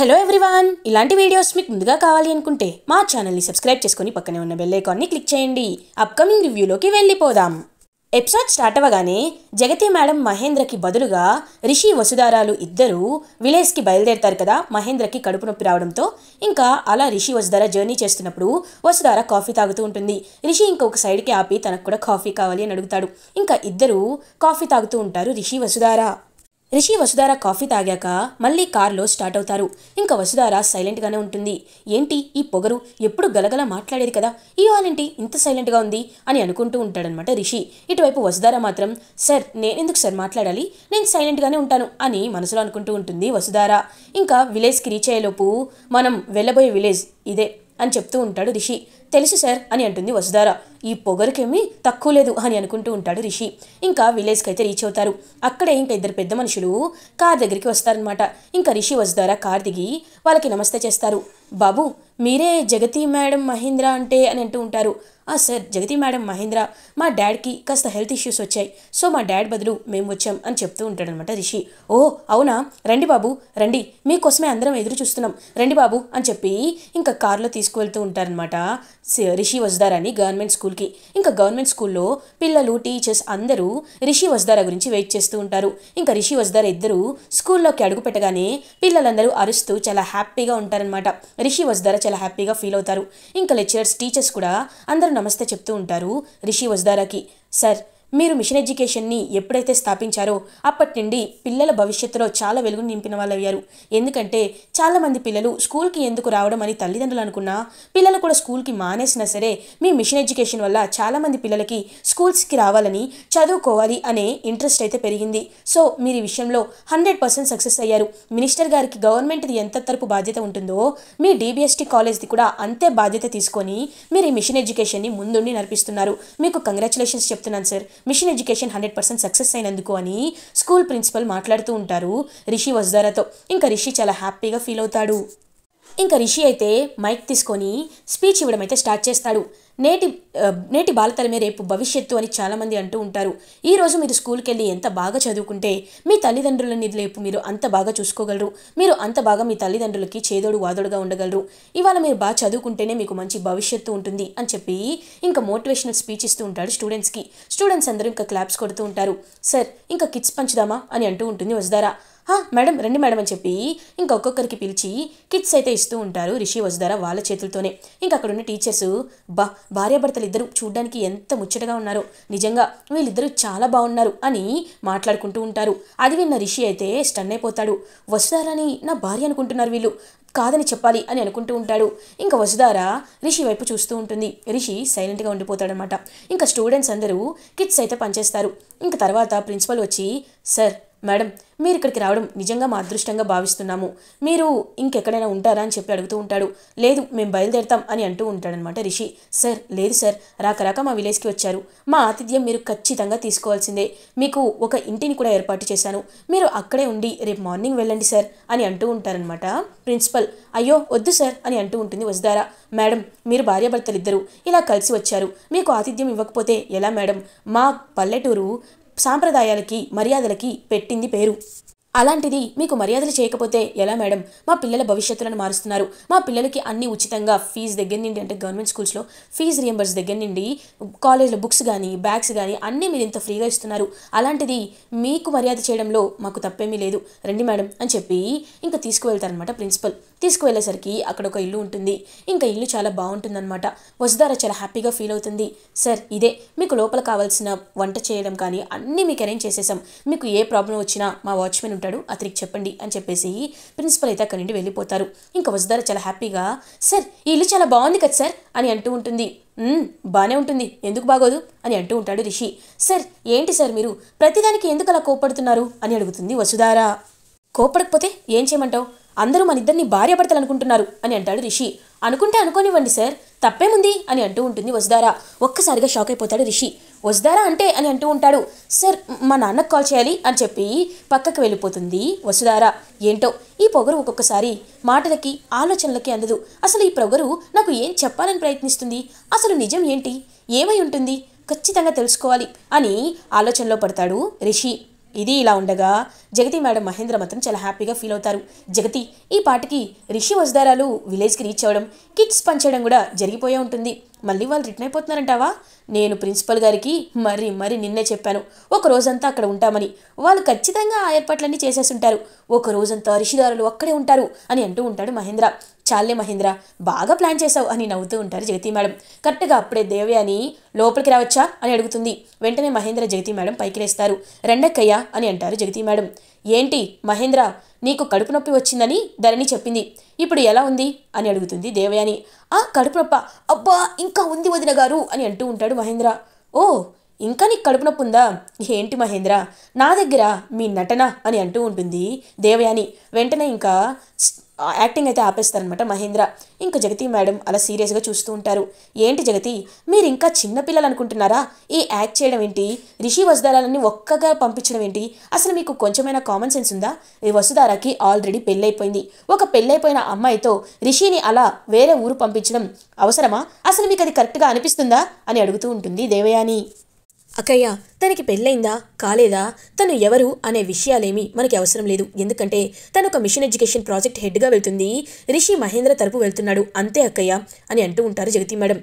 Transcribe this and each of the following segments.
hello everyone ఇలాంటి videos మీకు ముందుగా కావాలి అనుకుంటే మా ఛానల్ని సబ్స్క్రైబ్ చేసుకుని పక్కనే ఉన్న బెల్ ఐకాన్ని క్లిక్ చేయండి అప్కమింగ్ రివ్యూలోకి వెళ్ళిపోదాం ఎపిసోడ్ స్టార్ట్ అవ్వగానే జగతి మేడం మహేంద్రకి బదులుగా రిషి వసుధారాలు ఇద్దరూ విలేజ్కి బయలుదేరుతారు కదా మహేంద్రకి కడుపు నొప్పి రావడంతో ఇంకా అలా రిషి వసుధార జర్నీ చేస్తున్నప్పుడు వసుధార కాఫీ తాగుతూ ఉంటుంది రిషి ఇంకొక సైడ్కి ఆపి తనకు కూడా కాఫీ కావాలి అని అడుగుతాడు ఇంకా ఇద్దరు కాఫీ తాగుతూ ఉంటారు రిషి వసుధారా రిషి వసుధార కాఫీ తాగాక మళ్ళీ కారులో స్టార్ట్ అవుతారు ఇంకా వసుధార సైలెంట్గానే ఉంటుంది ఏంటి ఈ పొగరు ఎప్పుడు గలగల మాట్లాడేది కదా ఈ ఏంటి ఇంత సైలెంట్గా ఉంది అని అనుకుంటూ ఉంటాడనమాట రిషి ఇటువైపు వసుధార మాత్రం సార్ నేనెందుకు సార్ మాట్లాడాలి నేను సైలెంట్గానే ఉంటాను అని మనసులో అనుకుంటూ ఉంటుంది వసుధార ఇంకా విలేజ్కి రీచ్ అయ్యేలోపు మనం వెళ్ళబోయే విలేజ్ ఇదే అని చెప్తూ ఉంటాడు రిషి తెలుసు సార్ అని అంటుంది వసుధార ఈ పొగరికేమీ తక్కువ లేదు అని అనుకుంటూ ఉంటాడు రిషి ఇంకా విలేజ్కి అయితే రీచ్ అవుతారు అక్కడే ఇంకా ఇద్దరు పెద్ద మనుషులు కార్ దగ్గరికి వస్తారనమాట ఇంకా రిషి వస్తారా కార్ దిగి వాళ్ళకి నమస్తే చేస్తారు బాబు మీరే జగతి మేడం మహేంద్ర అంటే అని అంటూ ఉంటారు ఆ సార్ జగతి మేడం మహేంద్ర మా డాడ్కి కాస్త హెల్త్ ఇష్యూస్ వచ్చాయి సో మా డాడ్ బదులు మేము వచ్చాం అని చెప్తూ ఉంటాడనమాట రిషి ఓ అవునా రండి బాబు రండి మీకోసమే అందరం ఎదురు చూస్తున్నాం రండి బాబు అని చెప్పి ఇంకా కారులో తీసుకువెళ్తూ ఉంటారనమాట రిషి వజ్దారాని గవర్నమెంట్ స్కూల్ స్కూల్కి ఇంకా గవర్నమెంట్ స్కూల్లో పిల్లలు టీచర్స్ అందరూ రిషి వజ్దారా గురించి వెయిట్ చేస్తూ ఉంటారు ఇంకా రిషి వజ్దారా ఇద్దరు స్కూల్లోకి అడుగు పెట్టగానే పిల్లలందరూ అరుస్తూ చాలా హ్యాపీగా ఉంటారనమాట రిషి వజ్దారా చాలా హ్యాపీగా ఫీల్ అవుతారు ఇంకా లెక్చరర్స్ టీచర్స్ కూడా అందరూ నమస్తే చెప్తూ ఉంటారు రిషి వజ్దారాకి సార్ మీరు మిషన్ ఎడ్యుకేషన్ని ఎప్పుడైతే స్థాపించారో అప్పటి నుండి పిల్లల భవిష్యత్తులో చాలా వెలుగు నింపిన వాళ్ళయ్యారు ఎందుకంటే చాలామంది పిల్లలు స్కూల్కి ఎందుకు రావడం అని తల్లిదండ్రులు అనుకున్నా పిల్లలు కూడా స్కూల్కి మానేసినా సరే మీ మిషన్ ఎడ్యుకేషన్ వల్ల చాలామంది పిల్లలకి స్కూల్స్కి రావాలని చదువుకోవాలి అనే ఇంట్రెస్ట్ అయితే పెరిగింది సో మీరు ఈ విషయంలో హండ్రెడ్ పర్సెంట్ సక్సెస్ అయ్యారు మినిస్టర్ గారికి గవర్నమెంట్ది ఎంత తరపు బాధ్యత ఉంటుందో మీ డీబీఎస్టీ కాలేజ్ది కూడా అంతే బాధ్యత తీసుకొని మీరు ఈ మిషన్ ఎడ్యుకేషన్ని ముందుండి నడిపిస్తున్నారు మీకు కంగ్రాచులేషన్స్ చెప్తున్నాను sir mission education hundred percent success అయినందుకు అని స్కూల్ ప్రిన్సిపల్ మాట్లాడుతూ ఉంటారు రిషి వజ్దారాతో ఇంకా రిషి చాలా హ్యాపీగా ఫీల్ అవుతాడు ఇంకా రిషి అయితే మైక్ తీసుకొని స్పీచ్ ఇవ్వడం అయితే స్టార్ట్ చేస్తాడు నేటి నేటి బాలతలమే రేపు భవిష్యత్తు అని చాలామంది అంటూ ఉంటారు ఈరోజు మీరు స్కూల్కి వెళ్ళి ఎంత బాగా చదువుకుంటే మీ తల్లిదండ్రులని రేపు మీరు అంత బాగా చూసుకోగలరు మీరు అంత బాగా మీ తల్లిదండ్రులకి చేదోడు వాదోడుగా ఉండగలరు ఇవాళ మీరు బాగా చదువుకుంటేనే మీకు మంచి భవిష్యత్తు ఉంటుంది అని చెప్పి ఇంకా మోటివేషనల్ స్పీచ్ ఇస్తూ ఉంటాడు స్టూడెంట్స్కి స్టూడెంట్స్ అందరూ ఇంకా క్లాప్స్ కొడుతూ ఉంటారు సార్ ఇంకా కిట్స్ పంచుదామా అని అంటూ ఉంటుంది వజదారా మేడం రండి మేడం అని చెప్పి ఒక్కొక్కరికి పిలిచి కిట్స్ అయితే ఇస్తూ ఉంటారు రిషి వసుధార వాళ్ళ చేతులతోనే ఇంకా అక్కడ ఉన్న టీచర్స్ బా భార్యాభర్తలు ఇద్దరు చూడడానికి ఎంత ముచ్చటగా ఉన్నారో నిజంగా వీళ్ళిద్దరూ చాలా బాగున్నారు అని మాట్లాడుకుంటూ ఉంటారు అది విన్న రిషి అయితే స్టన్ అయిపోతాడు వసుధారని నా భార్య అనుకుంటున్నారు వీళ్ళు కాదని చెప్పాలి అని అనుకుంటూ ఉంటాడు ఇంకా వసుధార రిషి వైపు చూస్తూ ఉంటుంది రిషి సైలెంట్గా ఉండిపోతాడనమాట ఇంకా స్టూడెంట్స్ అందరూ కిట్స్ అయితే పనిచేస్తారు ఇంకా తర్వాత ప్రిన్సిపల్ వచ్చి సార్ మేడం మీరు ఇక్కడికి రావడం నిజంగా మా అదృష్టంగా భావిస్తున్నాము మీరు ఇంకెక్కడైనా ఉంటారా అని చెప్పి అడుగుతూ ఉంటాడు లేదు మేము బయలుదేరతాం అని అంటూ ఉంటాడనమాట రిషి సార్ లేదు సార్ రాకరాక మా విలేజ్కి వచ్చారు మా ఆతిథ్యం మీరు ఖచ్చితంగా తీసుకోవాల్సిందే మీకు ఒక ఇంటిని కూడా ఏర్పాటు చేశాను మీరు అక్కడే ఉండి రేపు మార్నింగ్ వెళ్ళండి సార్ అని అంటూ ఉంటారనమాట ప్రిన్సిపల్ అయ్యో వద్దు సార్ అని అంటూ ఉంటుంది వసుదారా మేడం మీరు భార్యాభర్తలు ఇద్దరు ఇలా కలిసి వచ్చారు మీకు ఆతిథ్యం ఇవ్వకపోతే ఎలా మేడం మా పల్లెటూరు సాంప్రదాయాలకి మర్యాదలకి పెట్టింది పేరు అలాంటిది మీకు మర్యాదలు చేయకపోతే ఎలా మేడం మా పిల్లల భవిష్యత్తులను మారుస్తున్నారు మా పిల్లలకి అన్ని ఉచితంగా ఫీజు దగ్గర నుండి అంటే గవర్నమెంట్ స్కూల్స్లో ఫీజు రియంబర్స్ దగ్గర నుండి కాలేజ్లో బుక్స్ కానీ బ్యాగ్స్ కానీ అన్నీ మీరు ఇంత ఫ్రీగా ఇస్తున్నారు అలాంటిది మీకు మర్యాద చేయడంలో మాకు తప్పేమీ లేదు రండి మేడం అని చెప్పి ఇంకా తీసుకువెళ్తారనమాట ప్రిన్సిపల్ తీసుకువెళ్ళేసరికి అక్కడ ఒక ఇల్లు ఉంటుంది ఇంకా ఇల్లు చాలా బాగుంటుందన్నమాట వసుదార చాలా హ్యాపీగా ఫీల్ అవుతుంది సార్ ఇదే మీకు లోపల కావాల్సిన వంట చేయడం కానీ అన్నీ మీకు అరేంజ్ చేసేసాం మీకు ఏ ప్రాబ్లం వచ్చినా మా వాచ్మెన్ ఉంటాడు అతనికి చెప్పండి అని చెప్పేసి ప్రిన్సిపల్ అయితే అక్కడి నుండి వెళ్ళిపోతారు ఇంకా వసుదార చాలా హ్యాపీగా సార్ ఈ ఇల్లు చాలా బాగుంది కదా సార్ అని అంటూ ఉంటుంది బాగానే ఉంటుంది ఎందుకు బాగోదు అని అంటూ ఉంటాడు రిషి సార్ ఏంటి సార్ మీరు ప్రతిదానికి ఎందుకు అలా కోపడుతున్నారు అని అడుగుతుంది వసుధార కోపడకపోతే ఏం చేయమంటావు అందరూ మన ఇద్దరిని భార్యాభర్తలు అనుకుంటున్నారు అని అంటాడు రిషి అనుకుంటే అనుకోనివ్వండి సార్ తప్పేముంది అని అంటూ ఉంటుంది వసుదారా ఒక్కసారిగా షాక్ అయిపోతాడు రిషి వసుదారా అంటే అని అంటూ ఉంటాడు సార్ మా నాన్నకు కాల్ చేయాలి అని చెప్పి పక్కకు వెళ్ళిపోతుంది వసుదారా ఏంటో ఈ పొగరు ఒక్కొక్కసారి మాటలకి ఆలోచనలకి అందదు అసలు ఈ పొగరు నాకు ఏం చెప్పాలని ప్రయత్నిస్తుంది అసలు నిజం ఏంటి ఏమై ఉంటుంది ఖచ్చితంగా తెలుసుకోవాలి అని ఆలోచనలో పడతాడు రిషి ఇది ఇలా ఉండగా జగతి మేడం మహేంద్ర మాత్రం చాలా హ్యాపీగా ఫీల్ అవుతారు జగతి ఈ పాటకి రిషి వజదారాలు విలేజ్కి రీచ్ అవ్వడం కిట్స్ పంచడం కూడా జరిగిపోయే ఉంటుంది మళ్ళీ వాళ్ళు రిటర్న్ అయిపోతున్నారంటావా నేను ప్రిన్సిపల్ గారికి మరి మరి నిన్నే చెప్పాను ఒక రోజంతా అక్కడ ఉంటామని వాళ్ళు ఖచ్చితంగా ఆ ఏర్పాట్లన్నీ ఉంటారు ఒక రోజంతా రిషిదారులు అక్కడే ఉంటారు అని అంటూ ఉంటాడు మహేంద్ర చాలే మహేంద్ర బాగా ప్లాన్ చేశావు అని నవ్వుతూ ఉంటారు జగతి మేడం కరెక్ట్గా అప్పుడే దేవి అని లోపలికి రావచ్చా అని అడుగుతుంది వెంటనే మహేంద్ర జగతి మేడం పైకి లేస్తారు రెండక్కయ్యా అని అంటారు జగతి మేడం ఏంటి మహేంద్ర నీకు కడుపు నొప్పి వచ్చిందని ధరణి చెప్పింది ఇప్పుడు ఎలా ఉంది అని అడుగుతుంది దేవయాని ఆ కడుపు నొప్ప అబ్బా ఇంకా ఉంది వదిన గారు అని అంటూ ఉంటాడు మహేంద్ర ఓ ఇంకా నీకు కడుపు నొప్పి ఉందా ఏంటి మహేంద్ర నా దగ్గర మీ నటన అని అంటూ ఉంటుంది దేవయాని వెంటనే ఇంకా యాక్టింగ్ అయితే ఆపేస్తారనమాట మహేంద్ర ఇంకా జగతి మేడం అలా సీరియస్గా చూస్తూ ఉంటారు ఏంటి జగతి మీరు ఇంకా చిన్నపిల్లలు అనుకుంటున్నారా ఈ యాక్ట్ చేయడం ఏంటి రిషి వసుదారాలన్నీ ఒక్కగా పంపించడం ఏంటి అసలు మీకు కొంచెమైనా కామన్ సెన్స్ ఉందా ఈ వసుధారాకి ఆల్రెడీ పెళ్ళైపోయింది ఒక పెళ్ళైపోయిన అమ్మాయితో రిషిని అలా వేరే ఊరు పంపించడం అవసరమా అసలు మీకు అది కరెక్ట్గా అనిపిస్తుందా అని అడుగుతూ ఉంటుంది దేవయాని అక్కయ్య తనకి పెళ్ళైందా కాలేదా తను ఎవరు అనే విషయాలేమీ మనకి అవసరం లేదు ఎందుకంటే తను ఒక మిషన్ ఎడ్యుకేషన్ ప్రాజెక్ట్ హెడ్గా వెళ్తుంది రిషి మహేంద్ర తరపు వెళ్తున్నాడు అంతే అక్కయ్య అని అంటూ ఉంటారు జగతి మేడం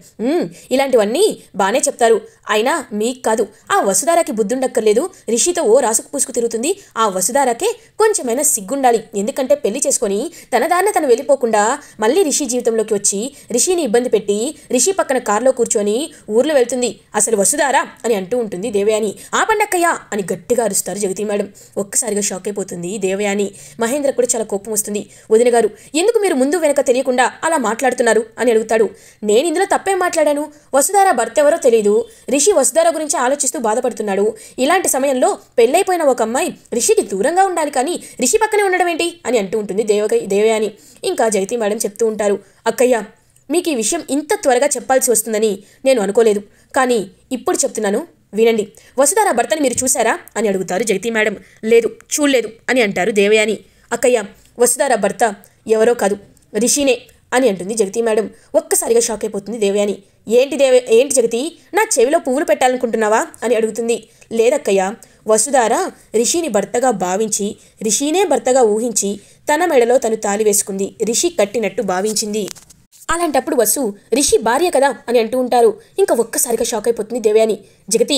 ఇలాంటివన్నీ బాగానే చెప్తారు అయినా మీకు కాదు ఆ వసుధారాకి బుద్ధుండక్కర్లేదు రిషితో ఓ రాసుకు పూసుకు తిరుగుతుంది ఆ వసుధారాకే కొంచెమైనా సిగ్గుండాలి ఎందుకంటే పెళ్లి చేసుకొని తన దాన్న తను వెళ్ళిపోకుండా మళ్ళీ రిషి జీవితంలోకి వచ్చి రిషిని ఇబ్బంది పెట్టి రిషి పక్కన కారులో కూర్చొని ఊర్లో వెళ్తుంది అసలు వసుధారా అని అంటూ ఉంటుంది దేవయాని దేవయాని ఆపండక్కయ్యా అని గట్టిగా అరుస్తారు జగతి మేడం ఒక్కసారిగా షాక్ అయిపోతుంది దేవయాని మహేంద్ర కూడా చాలా కోపం వస్తుంది వదిన గారు ఎందుకు మీరు ముందు వెనక తెలియకుండా అలా మాట్లాడుతున్నారు అని అడుగుతాడు నేను ఇందులో తప్పే మాట్లాడాను వసుధార భర్త ఎవరో తెలియదు రిషి వసుధార గురించి ఆలోచిస్తూ బాధపడుతున్నాడు ఇలాంటి సమయంలో పెళ్ళైపోయిన ఒక అమ్మాయి రిషికి దూరంగా ఉండాలి కానీ రిషి పక్కనే ఉండడం ఏంటి అని అంటూ ఉంటుంది దేవక దేవయాని ఇంకా జగతి మేడం చెప్తూ ఉంటారు అక్కయ్య మీకు ఈ విషయం ఇంత త్వరగా చెప్పాల్సి వస్తుందని నేను అనుకోలేదు కానీ ఇప్పుడు చెప్తున్నాను వినండి వసుధారా భర్తని మీరు చూశారా అని అడుగుతారు జగతి మేడం లేదు చూడలేదు అని అంటారు దేవయాని అక్కయ్య వసుధార భర్త ఎవరో కాదు రిషినే అని అంటుంది జగతి మేడం ఒక్కసారిగా షాక్ అయిపోతుంది దేవయాని ఏంటి దేవ ఏంటి జగతి నా చెవిలో పువ్వులు పెట్టాలనుకుంటున్నావా అని అడుగుతుంది లేదక్కయ్య వసుధార రిషిని భర్తగా భావించి రిషినే భర్తగా ఊహించి తన మెడలో తను తాలి వేసుకుంది రిషి కట్టినట్టు భావించింది అలాంటప్పుడు వసు రిషి భార్య కదా అని అంటూ ఉంటారు ఇంకా ఒక్కసారిగా షాక్ అయిపోతుంది దేవయాని జగతి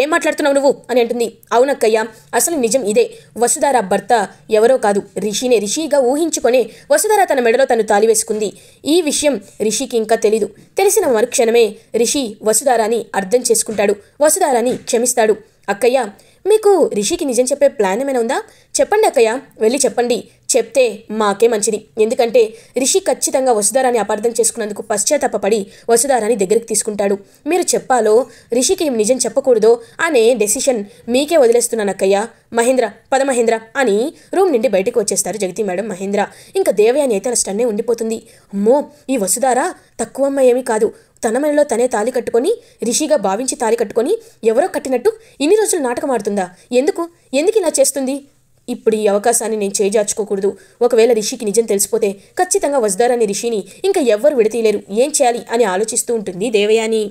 ఏం మాట్లాడుతున్నావు నువ్వు అని అంటుంది అవునక్కయ్య అసలు నిజం ఇదే వసుధార భర్త ఎవరో కాదు రిషినే రిషిగా ఊహించుకొనే వసుధార తన మెడలో తను తాలివేసుకుంది ఈ విషయం రిషికి ఇంకా తెలీదు తెలిసిన మరుక్షణమే రిషి వసుధారాని అర్థం చేసుకుంటాడు వసుధారాని క్షమిస్తాడు అక్కయ్య మీకు రిషికి నిజం చెప్పే ప్లాన్ ఏమైనా ఉందా చెప్పండి అక్కయ్య వెళ్ళి చెప్పండి చెప్తే మాకే మంచిది ఎందుకంటే రిషి ఖచ్చితంగా వసుధారాన్ని అపార్థం చేసుకున్నందుకు పశ్చాత్తాపడి వసుధారాన్ని దగ్గరికి తీసుకుంటాడు మీరు చెప్పాలో రిషికి నిజం చెప్పకూడదో అనే డెసిషన్ మీకే వదిలేస్తున్నాను అక్కయ్య మహేంద్ర పద మహేంద్ర అని రూమ్ నుండి బయటకు వచ్చేస్తారు జగతి మేడం మహేంద్ర ఇంకా దేవయాని అయితే అలా స్టన్నే ఉండిపోతుంది అమ్మో ఈ వసుధార తక్కువమ్మ ఏమీ కాదు తన మనలో తనే తాలి కట్టుకొని రిషిగా భావించి తాలి కట్టుకొని ఎవరో కట్టినట్టు ఇన్ని రోజులు నాటకం ఆడుతుందా ఎందుకు ఎందుకు ఇలా చేస్తుంది ఇప్పుడు ఈ అవకాశాన్ని నేను చేజార్చుకోకూడదు ఒకవేళ రిషికి నిజం తెలిసిపోతే ఖచ్చితంగా వజ్దారాని రిషిని ఇంకా ఎవ్వరు విడతీయలేరు ఏం చేయాలి అని ఆలోచిస్తూ ఉంటుంది దేవయాని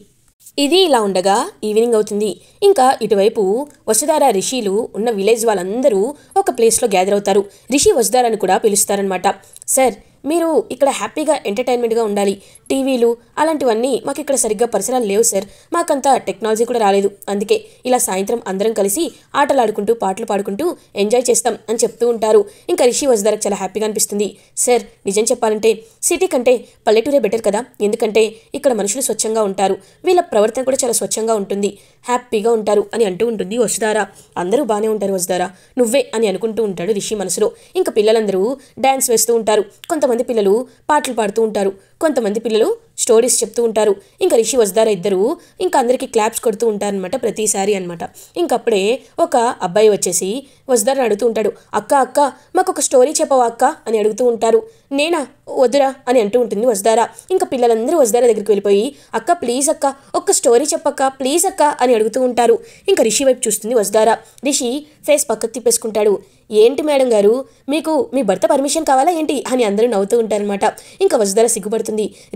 ఇది ఇలా ఉండగా ఈవినింగ్ అవుతుంది ఇంకా ఇటువైపు వసుధార రిషిలు ఉన్న విలేజ్ వాళ్ళందరూ ఒక ప్లేస్లో గ్యాదర్ అవుతారు రిషి వసుధారాని కూడా పిలుస్తారనమాట సార్ మీరు ఇక్కడ హ్యాపీగా ఎంటర్టైన్మెంట్గా ఉండాలి టీవీలు అలాంటివన్నీ మాకు ఇక్కడ సరిగ్గా పరిసరాలు లేవు సార్ మాకంతా టెక్నాలజీ కూడా రాలేదు అందుకే ఇలా సాయంత్రం అందరం కలిసి ఆటలాడుకుంటూ పాటలు పాడుకుంటూ ఎంజాయ్ చేస్తాం అని చెప్తూ ఉంటారు ఇంకా రిషి వజదారకు చాలా హ్యాపీగా అనిపిస్తుంది సార్ నిజం చెప్పాలంటే సిటీ కంటే పల్లెటూరే బెటర్ కదా ఎందుకంటే ఇక్కడ మనుషులు స్వచ్ఛంగా ఉంటారు వీళ్ళ ప్రవర్తన కూడా చాలా స్వచ్ఛంగా ఉంటుంది హ్యాపీగా ఉంటారు అని అంటూ ఉంటుంది వసుదారా అందరూ బాగానే ఉంటారు వసుదారా నువ్వే అని అనుకుంటూ ఉంటాడు రిషి మనసులో ఇంకా పిల్లలందరూ డ్యాన్స్ వేస్తూ ఉంటారు కొంత కొంతమంది పిల్లలు పాటలు పాడుతూ ఉంటారు కొంతమంది పిల్లలు స్టోరీస్ చెప్తూ ఉంటారు ఇంకా రిషి వజదారా ఇద్దరు ఇంకా అందరికీ క్లాప్స్ కొడుతూ ఉంటారనమాట ప్రతిసారి అనమాట ఇంకప్పుడే ఒక అబ్బాయి వచ్చేసి వజదారని అడుగుతూ ఉంటాడు అక్క అక్క మాకు ఒక స్టోరీ చెప్పవా అక్క అని అడుగుతూ ఉంటారు నేనా వద్దురా అని అంటూ ఉంటుంది వజదారా ఇంకా పిల్లలందరూ వజ్దారా దగ్గరికి వెళ్ళిపోయి అక్క ప్లీజ్ అక్క ఒక్క స్టోరీ చెప్పక్క ప్లీజ్ అక్క అని అడుగుతూ ఉంటారు ఇంకా రిషి వైపు చూస్తుంది వజదారా రిషి ఫేస్ పక్కకు తిప్పేసుకుంటాడు ఏంటి మేడం గారు మీకు మీ భర్త పర్మిషన్ కావాలా ఏంటి అని అందరూ నవ్వుతూ ఉంటారనమాట ఇంకా వజదారా సిగ్గుపడుతుంది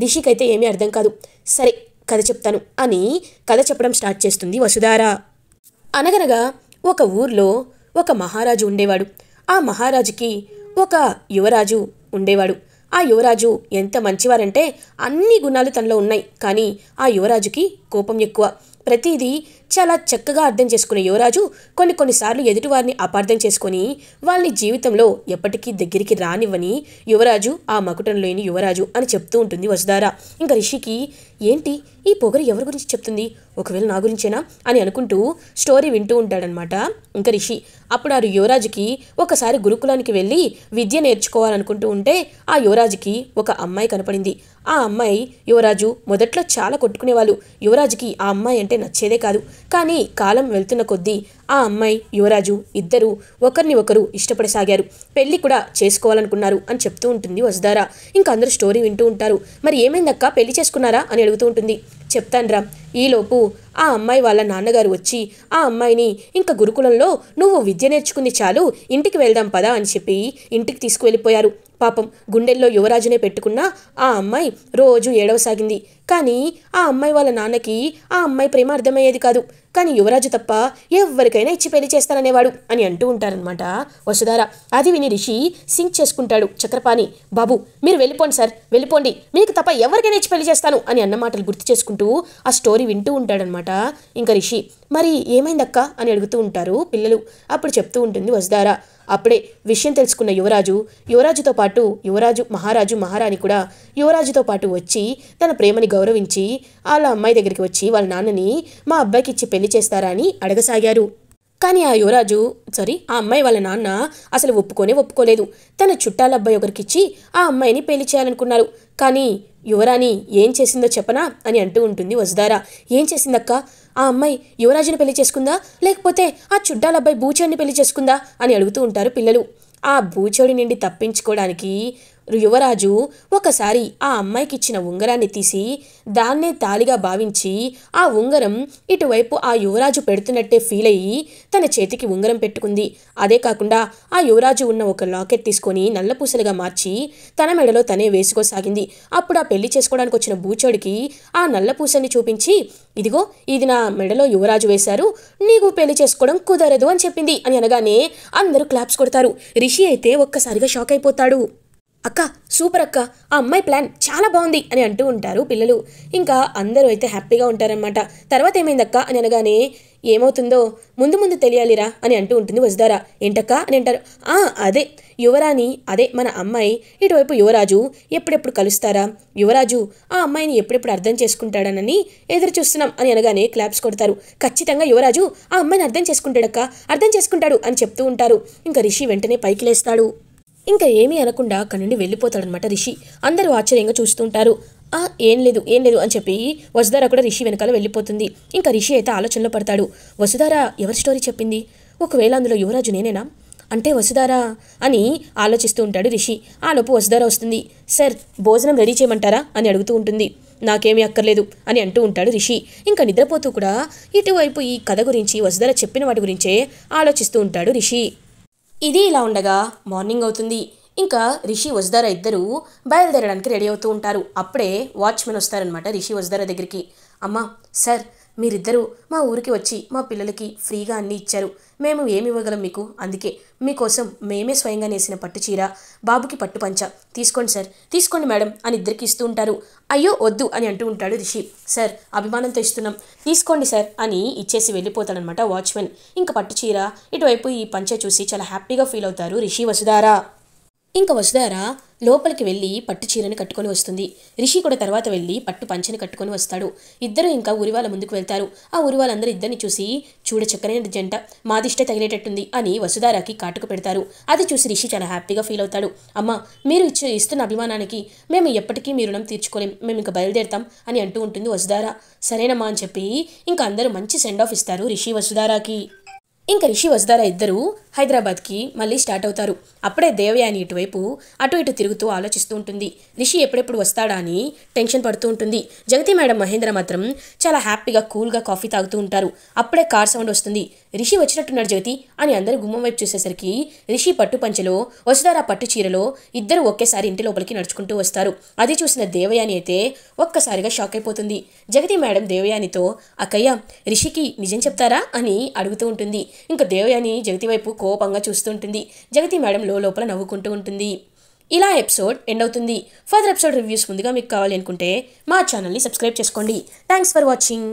రిషికి అయితే ఏమీ అర్థం కాదు సరే కథ చెప్తాను అని కథ చెప్పడం స్టార్ట్ చేస్తుంది వసుధార అనగనగా ఒక ఊర్లో ఒక మహారాజు ఉండేవాడు ఆ మహారాజుకి ఒక యువరాజు ఉండేవాడు ఆ యువరాజు ఎంత మంచివారంటే అన్ని గుణాలు తనలో ఉన్నాయి కానీ ఆ యువరాజుకి కోపం ఎక్కువ ప్రతిదీ చాలా చక్కగా అర్థం చేసుకునే యువరాజు కొన్ని కొన్నిసార్లు ఎదుటివారిని అపార్థం చేసుకొని వాళ్ళని జీవితంలో ఎప్పటికీ దగ్గరికి రానివ్వని యువరాజు ఆ మకుటం లేని యువరాజు అని చెప్తూ ఉంటుంది వసుధార ఇంకా రిషికి ఏంటి ఈ పొగరు ఎవరి గురించి చెప్తుంది ఒకవేళ నా గురించేనా అని అనుకుంటూ స్టోరీ వింటూ ఉంటాడనమాట ఇంకా రిషి అప్పుడు ఆ యువరాజుకి ఒకసారి గురుకులానికి వెళ్ళి విద్య నేర్చుకోవాలనుకుంటూ ఉంటే ఆ యువరాజుకి ఒక అమ్మాయి కనపడింది ఆ అమ్మాయి యువరాజు మొదట్లో చాలా కొట్టుకునేవాళ్ళు యువరాజుకి ఆ అమ్మాయి అంటే నచ్చేదే కాదు కానీ కాలం వెళ్తున్న కొద్దీ ఆ అమ్మాయి యువరాజు ఇద్దరు ఒకరిని ఒకరు ఇష్టపడసాగారు పెళ్లి కూడా చేసుకోవాలనుకున్నారు అని చెప్తూ ఉంటుంది వసుధారా ఇంకా అందరూ స్టోరీ వింటూ ఉంటారు మరి ఏమైందక్క పెళ్లి చేసుకున్నారా అని అడుగుతూ ఉంటుంది చెప్తాన్రా ఈలోపు ఆ అమ్మాయి వాళ్ళ నాన్నగారు వచ్చి ఆ అమ్మాయిని ఇంకా గురుకులంలో నువ్వు విద్య నేర్చుకుంది చాలు ఇంటికి వెళ్దాం పదా అని చెప్పి ఇంటికి తీసుకువెళ్ళిపోయారు పాపం గుండెల్లో యువరాజునే పెట్టుకున్న ఆ అమ్మాయి రోజు ఏడవసాగింది కానీ ఆ అమ్మాయి వాళ్ళ నాన్నకి ఆ అమ్మాయి ప్రేమ అర్థమయ్యేది కాదు కానీ యువరాజు తప్ప ఎవరికైనా ఇచ్చి పెళ్లి చేస్తాననేవాడు అని అంటూ ఉంటారనమాట వసుధార అది విని రిషి సింక్ చేసుకుంటాడు చక్రపాణి బాబు మీరు వెళ్ళిపోండి సార్ వెళ్ళిపోండి మీకు తప్ప ఎవరికైనా ఇచ్చి పెళ్లి చేస్తాను అని అన్న మాటలు గుర్తు చేసుకుంటూ ఆ స్టోరీ వింటూ ఉంటాడనమాట ఇంకా రిషి మరి ఏమైందక్క అని అడుగుతూ ఉంటారు పిల్లలు అప్పుడు చెప్తూ ఉంటుంది వసుధార అప్పుడే విషయం తెలుసుకున్న యువరాజు యువరాజుతో పాటు యువరాజు మహారాజు మహారాణి కూడా యువరాజుతో పాటు వచ్చి తన ప్రేమని గౌరవించి వాళ్ళ అమ్మాయి దగ్గరికి వచ్చి వాళ్ళ నాన్నని మా అబ్బాయికి ఇచ్చి పెళ్లి చేస్తారా అని అడగసాగారు కానీ ఆ యువరాజు సారీ ఆ అమ్మాయి వాళ్ళ నాన్న అసలు ఒప్పుకోనే ఒప్పుకోలేదు తన చుట్టాల అబ్బాయి ఒకరికిచ్చి ఆ అమ్మాయిని పెళ్లి చేయాలనుకున్నారు కానీ యువరాణి ఏం చేసిందో చెప్పనా అని అంటూ ఉంటుంది వసుదారా ఏం చేసిందక్క ఆ అమ్మాయి యువరాజుని పెళ్లి చేసుకుందా లేకపోతే ఆ చుట్టాల అబ్బాయి భూచోడిని పెళ్లి చేసుకుందా అని అడుగుతూ ఉంటారు పిల్లలు ఆ భూచోడి నుండి తప్పించుకోవడానికి యువరాజు ఒకసారి ఆ అమ్మాయికిచ్చిన ఉంగరాన్ని తీసి దాన్నే తాలిగా భావించి ఆ ఉంగరం ఇటువైపు ఆ యువరాజు పెడుతున్నట్టే ఫీల్ అయ్యి తన చేతికి ఉంగరం పెట్టుకుంది అదే కాకుండా ఆ యువరాజు ఉన్న ఒక లాకెట్ తీసుకొని నల్లపూసలుగా మార్చి తన మెడలో తనే వేసుకోసాగింది అప్పుడు ఆ పెళ్లి చేసుకోవడానికి వచ్చిన బూచోడికి ఆ నల్లపూసని చూపించి ఇదిగో ఇది నా మెడలో యువరాజు వేశారు నీకు పెళ్లి చేసుకోవడం కుదరదు అని చెప్పింది అని అనగానే అందరూ క్లాప్స్ కొడతారు రిషి అయితే ఒక్కసారిగా షాక్ అయిపోతాడు అక్క సూపర్ అక్క ఆ అమ్మాయి ప్లాన్ చాలా బాగుంది అని అంటూ ఉంటారు పిల్లలు ఇంకా అందరూ అయితే హ్యాపీగా ఉంటారనమాట తర్వాత ఏమైందక్క అని అనగానే ఏమవుతుందో ముందు ముందు తెలియాలిరా అని అంటూ ఉంటుంది వజుదారా ఏంటక్క అని అంటారు ఆ అదే యువరాణి అదే మన అమ్మాయి ఇటువైపు యువరాజు ఎప్పుడెప్పుడు కలుస్తారా యువరాజు ఆ అమ్మాయిని ఎప్పుడెప్పుడు అర్థం చేసుకుంటాడనని ఎదురు చూస్తున్నాం అని అనగానే క్లాప్స్ కొడతారు ఖచ్చితంగా యువరాజు ఆ అమ్మాయిని అర్థం చేసుకుంటాడక్క అర్థం చేసుకుంటాడు అని చెప్తూ ఉంటారు ఇంకా రిషి వెంటనే పైకి లేస్తాడు ఇంకా ఏమీ అనకుండా అక్కడి నుండి వెళ్ళిపోతాడనమాట రిషి అందరూ ఆశ్చర్యంగా చూస్తుంటారు ఆ ఏం లేదు ఏం లేదు అని చెప్పి వసుధార కూడా రిషి వెనకాల వెళ్ళిపోతుంది ఇంకా రిషి అయితే ఆలోచనలో పడతాడు వసుధార ఎవరి స్టోరీ చెప్పింది ఒకవేళ అందులో యువరాజు నేనేనా అంటే వసుధారా అని ఆలోచిస్తూ ఉంటాడు రిషి ఆలోపు వసుధార వస్తుంది సార్ భోజనం రెడీ చేయమంటారా అని అడుగుతూ ఉంటుంది నాకేమీ అక్కర్లేదు అని అంటూ ఉంటాడు రిషి ఇంకా నిద్రపోతూ కూడా ఇటువైపు ఈ కథ గురించి వసుధార చెప్పిన వాటి గురించే ఆలోచిస్తూ ఉంటాడు రిషి ఇది ఇలా ఉండగా మార్నింగ్ అవుతుంది ఇంకా రిషి వజ్దార ఇద్దరు బయలుదేరడానికి రెడీ అవుతూ ఉంటారు అప్పుడే వాచ్మెన్ వస్తారనమాట రిషి వజ్దార దగ్గరికి అమ్మ సార్ మీరిద్దరూ మా ఊరికి వచ్చి మా పిల్లలకి ఫ్రీగా అన్నీ ఇచ్చారు మేము ఏమి ఇవ్వగలం మీకు అందుకే మీకోసం మేమే స్వయంగా నేసిన పట్టు చీర బాబుకి పట్టు పంచ తీసుకోండి సార్ తీసుకోండి మేడం అని ఇద్దరికి ఇస్తూ ఉంటారు అయ్యో వద్దు అని అంటూ ఉంటాడు రిషి సార్ అభిమానంతో ఇస్తున్నాం తీసుకోండి సార్ అని ఇచ్చేసి వెళ్ళిపోతాడనమాట వాచ్మెన్ ఇంకా పట్టు చీర ఇటువైపు ఈ పంచ చూసి చాలా హ్యాపీగా ఫీల్ అవుతారు రిషి వసుధారా ఇంకా వసుధారా లోపలికి వెళ్ళి పట్టు చీరను కట్టుకొని వస్తుంది రిషి కూడా తర్వాత వెళ్ళి పట్టు పంచని కట్టుకొని వస్తాడు ఇద్దరు ఇంకా ఉరివాల ముందుకు వెళ్తారు ఆ ఉరివాళ్ళందరూ ఇద్దరిని చూసి చూడ చక్కనైన జంట మాదిష్టే తగిలేటట్టుంది అని వసుధారాకి కాటుకు పెడతారు అది చూసి రిషి చాలా హ్యాపీగా ఫీల్ అవుతాడు అమ్మ మీరు ఇస్తున్న అభిమానానికి మేము ఎప్పటికీ మీ రుణం తీర్చుకోలేం మేము ఇంకా బయలుదేరుతాం అని అంటూ ఉంటుంది వసుధార సరేనమ్మా అని చెప్పి ఇంకా అందరూ మంచి సెండ్ ఆఫ్ ఇస్తారు రిషి వసుధారాకి ఇంకా రిషి వసుధార ఇద్దరూ హైదరాబాద్కి మళ్ళీ స్టార్ట్ అవుతారు అప్పుడే దేవయాని ఇటువైపు అటు ఇటు తిరుగుతూ ఆలోచిస్తూ ఉంటుంది రిషి ఎప్పుడెప్పుడు వస్తాడా అని టెన్షన్ పడుతూ ఉంటుంది జగతి మేడం మహేంద్ర మాత్రం చాలా హ్యాపీగా కూల్గా కాఫీ తాగుతూ ఉంటారు అప్పుడే కార్ సౌండ్ వస్తుంది రిషి వచ్చినట్టున్నాడు జ్యోతి అని అందరూ గుమ్మం వైపు చూసేసరికి రిషి పట్టు పంచెలో వసుధారా పట్టు చీరలో ఇద్దరు ఒకేసారి ఇంటి లోపలికి నడుచుకుంటూ వస్తారు అది చూసిన దేవయాని అయితే ఒక్కసారిగా షాక్ అయిపోతుంది జగతి మేడం దేవయానితో అక్కయ్య రిషికి నిజం చెప్తారా అని అడుగుతూ ఉంటుంది ఇంకా దేవయాని జగతి వైపు కోపంగా చూస్తూ ఉంటుంది జగతి మేడం లోపల నవ్వుకుంటూ ఉంటుంది ఇలా ఎపిసోడ్ ఎండ్ అవుతుంది ఫర్దర్ ఎపిసోడ్ రివ్యూస్ ముందుగా మీకు కావాలి అనుకుంటే మా ఛానల్ని సబ్స్క్రైబ్ చేసుకోండి థ్యాంక్స్ ఫర్ వాచింగ్